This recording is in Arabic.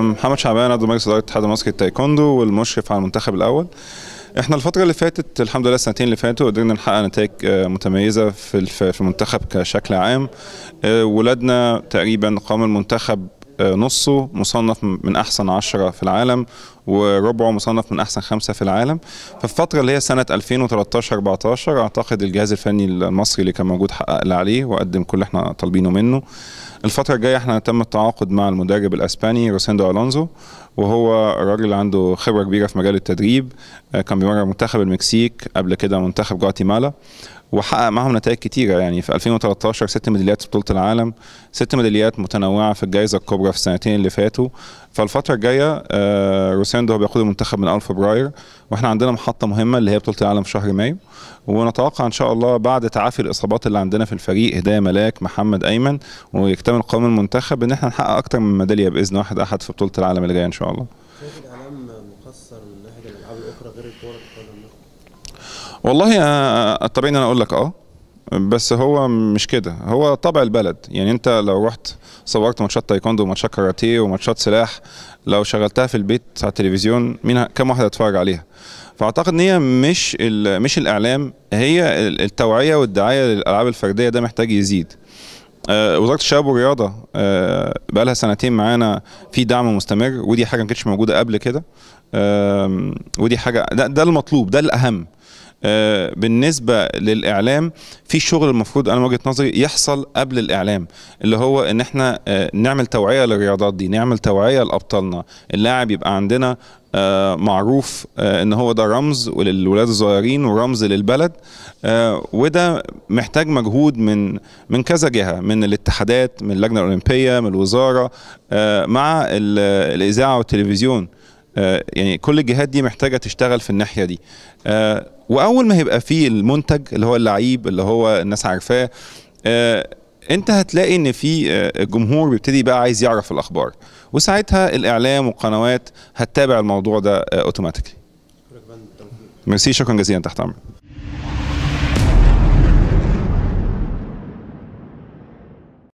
محمد شعبان عضو مجلس اداره الاتحاد المصري للتايكوندو والمشرف على المنتخب الاول احنا الفتره اللي فاتت الحمد لله السنتين اللي فاتوا قدرنا نحقق نتائج أه، متميزه في في المنتخب كشكل عام أه، ولادنا تقريبا قام المنتخب أه، نصه مصنف من احسن عشرة في العالم وربعه مصنف من احسن خمسه في العالم فالفتره اللي هي سنه 2013 14 اعتقد الجهاز الفني المصري اللي كان موجود حقق اللي عليه وقدم كل اللي احنا طالبينه منه الفتره الجايه احنا تم التعاقد مع المدرب الاسباني روسيندو الونزو وهو راجل عنده خبره كبيره في مجال التدريب آه، كان بيمرن منتخب المكسيك قبل كده منتخب جواتيمالا وحقق معهم نتائج كتيرة يعني في 2013 ست ميداليات في بطولة العالم ست ميداليات متنوعة في الجائزة الكبرى في السنتين اللي فاتوا فالفترة الجاية آه، روس هو بيقود المنتخب من اول فبراير واحنا عندنا محطه مهمه اللي هي بطوله العالم في شهر مايو ونتوقع ان شاء الله بعد تعافي الاصابات اللي عندنا في الفريق هدايه ملاك محمد ايمن ويكتمل قوام المنتخب ان احنا نحقق اكتر من ميداليه باذن واحد احد في بطوله العالم اللي جايه ان شاء الله والله طبعا ان انا اقول لك اه بس هو مش كده هو طبع البلد يعني انت لو رحت صورت ماتشات تايكوندو وماتشات كاراتيه وماتشات سلاح لو شغلتها في البيت على التلفزيون مين كم واحد هيتفرج عليها فاعتقد ان هي مش مش الاعلام هي التوعيه والدعايه للالعاب الفرديه ده محتاج يزيد آه، وزاره الشباب والرياضه آه، بقى لها سنتين معانا في دعم مستمر ودي حاجه ما كانتش موجوده قبل كده ودي حاجه ده, ده المطلوب ده الاهم آه، بالنسبه للاعلام في شغل المفروض انا من وجهه نظري يحصل قبل الاعلام اللي هو ان احنا آه، نعمل توعيه للرياضات دي نعمل توعيه لابطالنا اللاعب يبقى عندنا آه، معروف ان هو ده رمز للولاد الصغيرين ورمز للبلد وده محتاج مجهود من من كذا جهه من الاتحادات من اللجنه الاولمبيه من الوزاره مع الاذاعه والتلفزيون آه، يعني كل الجهات دي محتاجه تشتغل في الناحيه دي آه، واول ما هيبقى فيه المنتج اللي هو اللعيب اللي هو الناس عارفاه آه، انت هتلاقي ان في الجمهور بيبتدي بقى عايز يعرف الاخبار وساعتها الاعلام والقنوات هتتابع الموضوع ده اوتوماتيكلي ميرسي شكرا جزيلا تحت امرك